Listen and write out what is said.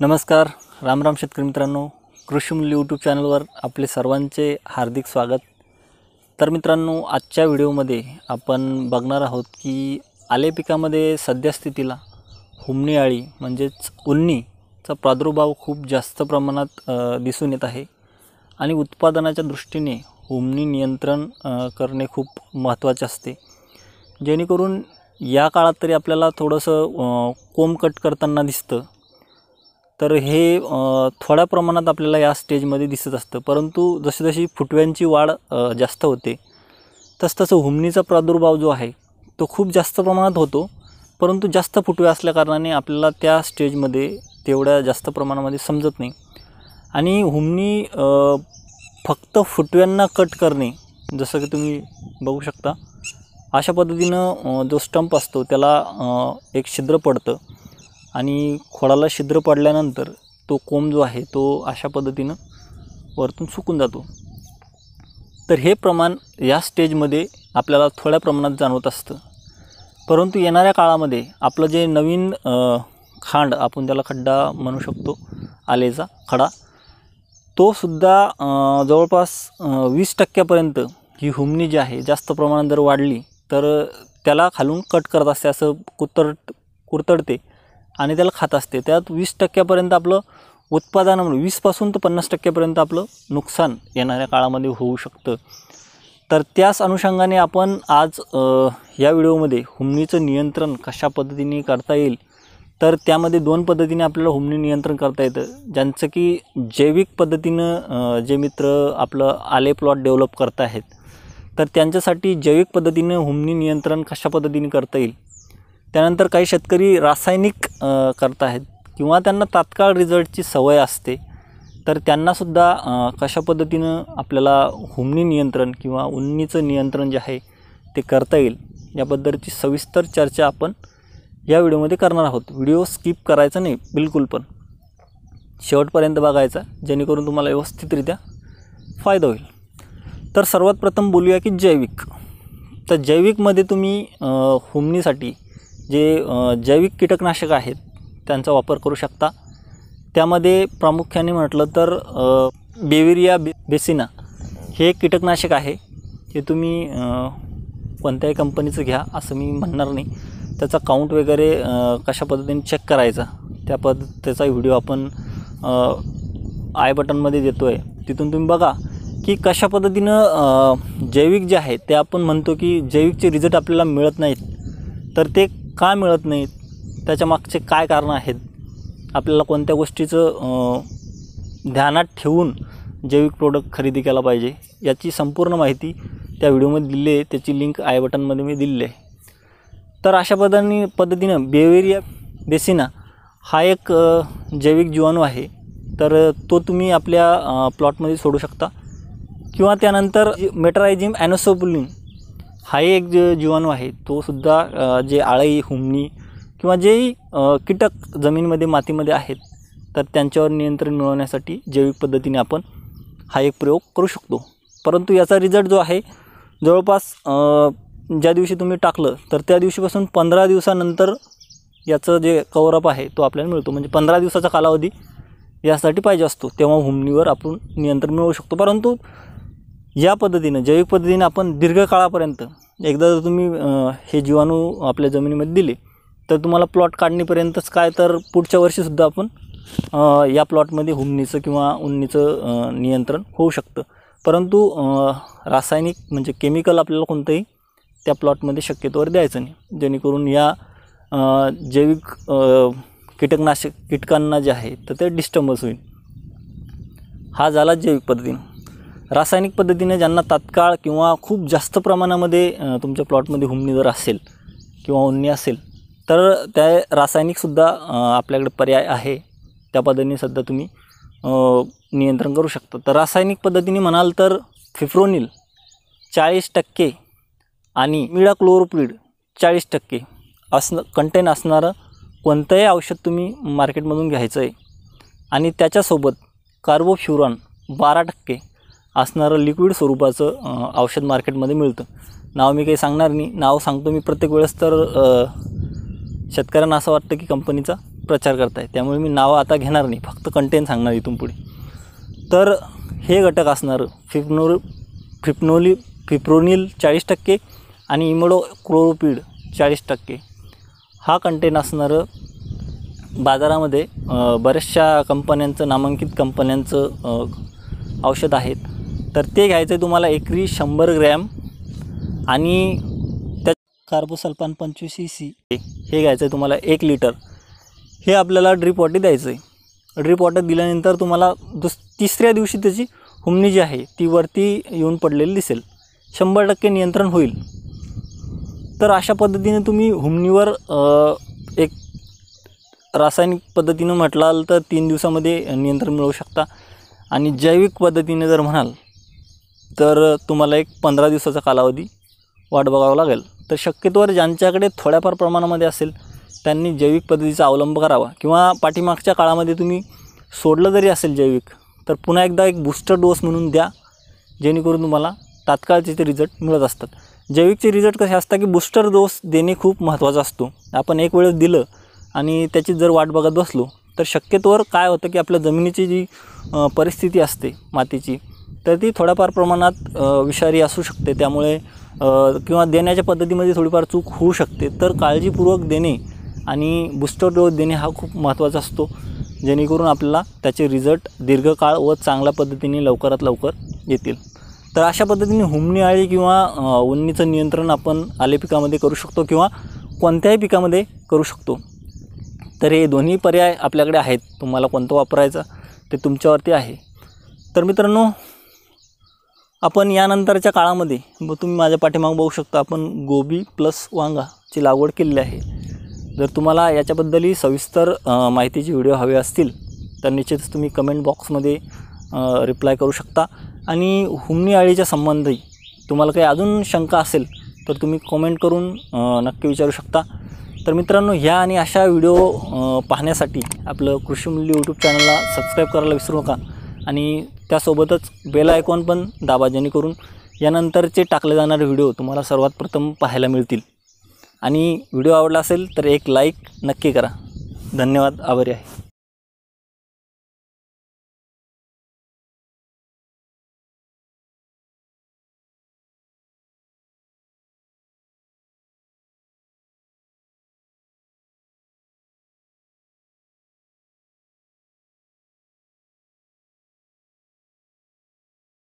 नमस्कार रामराम शेतकरी मित्रांनो कृषीमूल्य यूट्यूब चॅनलवर आपले सर्वांचे हार्दिक स्वागत तर मित्रांनो आजच्या व्हिडिओमध्ये आपण बघणार आहोत की आले पिकामध्ये स्थितीला हुमणी आळी म्हणजेच उन्नीचा प्रादुर्भाव खूप जास्त प्रमाणात दिसून येत आहे आणि उत्पादनाच्या दृष्टीने हुमणी नियंत्रण करणे खूप महत्त्वाचे असते जेणेकरून या काळात तरी आपल्याला थोडंसं कोम कट करताना दिसतं तर हे थोड्या प्रमाणात आपल्याला या स्टेजमध्ये दिसत असतं परंतु जशीजशी फुटव्यांची वाढ जास्त होते तसतसं हुमणीचा प्रादुर्भाव जो आहे तो खूप जास्त प्रमाणात होतो परंतु जास्त फुटवे असल्याकारणाने आपल्याला त्या स्टेजमध्ये तेवढ्या जास्त प्रमाणामध्ये समजत नाही आणि हुमणी फक्त फुटव्यांना कट करणे जसं की तुम्ही बघू शकता अशा पद्धतीनं जो स्टंप असतो त्याला एक छिद्र पडतं आणि खोडाला छिद्र पडल्यानंतर तो कोंब जो आहे तो अशा पद्धतीनं वरतून सुकून जातो तर हे प्रमाण या स्टेजमध्ये आपल्याला थोड्या प्रमाणात जाणवत असतं परंतु येणाऱ्या काळामध्ये आपलं जे नवीन खांड आपण त्याला खड्डा म्हणू शकतो आलेचा खडा तोसुद्धा जवळपास वीस टक्क्यापर्यंत ही हुमणी जी आहे जास्त प्रमाणात जर वाढली तर त्याला खालून कट करत असते असं कुतर कुरतडते आणि त्याला खात असते त्यात वीस टक्क्यापर्यंत आपलं उत्पादन म्हणून वीसपासून तर पन्नास टक्क्यापर्यंत आपलं नुकसान येणाऱ्या काळामध्ये होऊ शकतं तर त्याच अनुषंगाने आपण आज या व्हिडिओमध्ये हुमणीचं नियंत्रण कशा पद्धतीने करता येईल तर त्यामध्ये दोन पद्धतीने आपल्याला हुमणी नियंत्रण करता येतं ज्यांचं की जैविक पद्धतीनं जे मित्र आपलं आले प्लॉट डेव्हलप करत आहेत तर त्यांच्यासाठी जैविक पद्धतीनं हुमणी नियंत्रण कशा पद्धतीने करता येईल त्यानंतर काही शेतकरी रासायनिक करत आहेत किंवा त्यांना तात्काळ रिझल्टची सवय असते तर त्यांनासुद्धा कशा पद्धतीनं आपल्याला हुमणी नियंत्रण किंवा उन्नीचं नियंत्रण जे आहे ते करता येईल याबद्दलची सविस्तर चर्चा आपण या व्हिडिओमध्ये करणार आहोत व्हिडिओ स्किप करायचा नाही बिलकुल पण शेवटपर्यंत बघायचा जेणेकरून तुम्हाला व्यवस्थितरित्या फायदा होईल तर सर्वात प्रथम बोलूया की जैविक तर जैविकमध्ये तुम्ही हुमणीसाठी जे जैविक कीटकनाशक आहेत त्यांचा वापर करू शकता त्यामध्ये प्रामुख्याने म्हटलं तर बेविरिया बे बेसिना हे एक कीटकनाशक आहे हे तुम्ही कोणत्याही कंपनीचं घ्या असं मी म्हणणार नाही त्याचा काउंट वगैरे कशा पद्धतीने चेक करायचा त्या त्याचा व्हिडिओ आपण आय बटनमध्ये देतो आहे तिथून तुम्ही बघा की कशा पद्धतीनं जैविक जे आहे ते आपण म्हणतो की जैविकचे रिझल्ट आपल्याला मिळत नाहीत तर ते का मिळत नाहीत त्याच्यामागचे काय कारणं आहेत आपल्याला कोणत्या गोष्टीचं ध्यानात ठेवून जैविक प्रोडक्ट खरेदी केला पाहिजे याची संपूर्ण माहिती त्या व्हिडिओमध्ये दिली आहे त्याची लिंक आय बटनमध्ये मी दिली आहे तर अशा पद्धतीने पद्धतीनं बेवेरिया बेसिना हा एक जैविक जीवाणू आहे तर तो तुम्ही आपल्या प्लॉटमध्ये सोडू शकता किंवा त्यानंतर मेटरायझिम ॲनोसोपुलिन हा एक जो जीवाणू आहे तो सुद्धा जे आळई हुमणी किंवा जेही कीटक जमीनमध्ये मातीमध्ये आहेत तर त्यांच्यावर नियंत्रण मिळवण्यासाठी जैविक पद्धतीने आपण हा एक प्रयोग करू शकतो परंतु याचा रिझल्ट जो आहे जवळपास ज्या दिवशी तुम्ही टाकलं तर त्या दिवशीपासून पंधरा दिवसानंतर याचं जे कवरअप आहे तो आपल्याला मिळतो म्हणजे पंधरा दिवसाचा कालावधी यासाठी पाहिजे असतो तेव्हा हुमणीवर आपण नियंत्रण मिळवू शकतो परंतु या पद्धतीनं जैविक पद्धतीनं आपण दीर्घकाळापर्यंत एकदा जर तुम्ही हे जीवाणू आपल्या जमिनीमध्ये दिले तर तुम्हाला प्लॉट काढणीपर्यंतच काय तर पुढच्या वर्षीसुद्धा आपण या प्लॉटमध्ये हुमणीचं किंवा उन्नीचं नियंत्रण होऊ शकतं परंतु रासायनिक म्हणजे केमिकल आपल्याला कोणतंही त्या प्लॉटमध्ये शक्यतोवर द्यायचं नाही जेणेकरून या जैविक कीटकनाशक कीटकांना जे आहे तर ते डिस्टर्बन्स होईल हा झाला जैविक पद्धतीनं रासायनिक पद्धतीने ज्यांना तात्काळ किंवा खूप जास्त प्रमाणामध्ये तुमच्या प्लॉटमध्ये हुमणी जर असेल किंवा उन्नी असेल तर त्या रासायनिकसुद्धा आपल्याकडे पर्याय आहे त्या पद्धतीने सध्या तुम्ही नियंत्रण करू शकता तर रासायनिक पद्धतीने म्हणाल तर फिफ्रोनिल चाळीस टक्के आणि मिळा क्लोरोप्लिड चाळीस टक्के असं कंटेन असणारं कोणतंही औषध तुम्ही मार्केटमधून घ्यायचं आहे आणि त्याच्यासोबत कार्बोफ्युरॉन बारा टक्के असणारं लिक्विड स्वरूपाचं औषध मार्केटमध्ये मिळतं नाव मी काही सांगणार नाही नाव सांगतो मी प्रत्येक वेळेस तर शेतकऱ्यांना असं वाटतं की कंपनीचा प्रचार करताय त्यामुळे मी नावं आता घेणार नाही फक्त कंटेंट सांगणार इथून पुढे तर हे घटक असणारं फिप्नोर फिप्नोली फिप्रोनिल चाळीस टक्के आणि इमोडो क्लोरोपीड चाळीस टक्के हा कंटेंट असणारं बाजारामध्ये बऱ्याचशा कंपन्यांचं नामांकित कंपन्यांचं औषध आहेत तर ते घ्यायचं आहे तुम्हाला एकरी शंभर ग्रॅम आणि त्या कार्बोसल्फान पंचवीस सी सी हे घ्यायचं आहे तुम्हाला एक लिटर हे आपल्याला ड्रीप वॉटर द्यायचं आहे ड्रीप वॉटर दिल्यानंतर तुम्हाला दुस तिसऱ्या दिवशी त्याची हुमणी जी आहे ती वरती येऊन पडलेली दिसेल शंभर टक्के नियंत्रण होईल तर अशा पद्धतीने तुम्ही हुमणीवर एक रासायनिक पद्धतीनं म्हटलाल तर तीन दिवसामध्ये नियंत्रण मिळवू शकता आणि जैविक पद्धतीने जर म्हणाल तर तुम्हाला एक पंधरा दिवसाचा कालावधी वाट बघावा लागेल तर शक्यतोवर ज्यांच्याकडे थोड्याफार प्रमाणामध्ये असेल त्यांनी जैविक पद्धतीचा अवलंब करावा किंवा पाठीमागच्या काळामध्ये तुम्ही सोडलं जरी असेल जैविक तर पुन्हा एकदा एक बूस्टर डोस म्हणून द्या जेणेकरून तुम्हाला तात्काळ ते रिझल्ट मिळत असतात जैविकचे रिझल्ट कसे असतात की बूस्टर डोस देणे खूप महत्त्वाचा असतो आपण एक वेळेस दिलं आणि त्याची जर वाट बघत बसलो तर शक्यतोवर काय होतं की आपल्या जमिनीची जी परिस्थिती असते मातीची तर ती थोड्याफार प्रमाणात विषारी असू शकते त्यामुळे किंवा देण्याच्या पद्धतीमध्ये थोडीफार चूक होऊ शकते तर काळजीपूर्वक देणे आणि बूस्टर डोस देणे हा खूप महत्त्वाचा असतो जेणेकरून आपल्याला त्याचे रिझल्ट दीर्घकाळ व चांगल्या पद्धतीने लवकरात लवकर येतील तर अशा पद्धतीने हुमणी आळी किंवा उन्नीचं नियंत्रण आपण आले पिकामध्ये करू शकतो किंवा कोणत्याही पिकामध्ये करू शकतो तर हे दोन्ही पर्याय आपल्याकडे आहेत तुम्हाला कोणता वापरायचा ते तुमच्यावरती आहे तर मित्रांनो आपण यानंतरच्या काळामध्ये मग तुम्ही माझ्या पाठीमागं बघू शकता आपण गोबी प्लस वांगाची लागवड केलेली आहे जर तुम्हाला याच्याबद्दलही सविस्तर माहितीचे व्हिडिओ हवे असतील तर निश्चितच तुम्ही कमेंट बॉक्समध्ये रिप्लाय करू शकता आणि हुमणी आळीच्या संबंधी तुम्हाला काही अजून शंका असेल तर तुम्ही कमेंट करून नक्की विचारू शकता तर मित्रांनो ह्या आणि अशा व्हिडिओ पाहण्यासाठी आपलं कृषीमूल्य यूट्यूब चॅनलला सबस्क्राईब करायला विसरू नका आणि त्यासोबतच बेल आयकॉन पण दाबा जेणेकरून यानंतरचे टाकले जाणारे व्हिडिओ तुम्हाला सर्वात प्रथम पाहायला मिळतील आणि व्हिडिओ आवडला असेल तर एक लाईक नक्की करा धन्यवाद आभारी आहे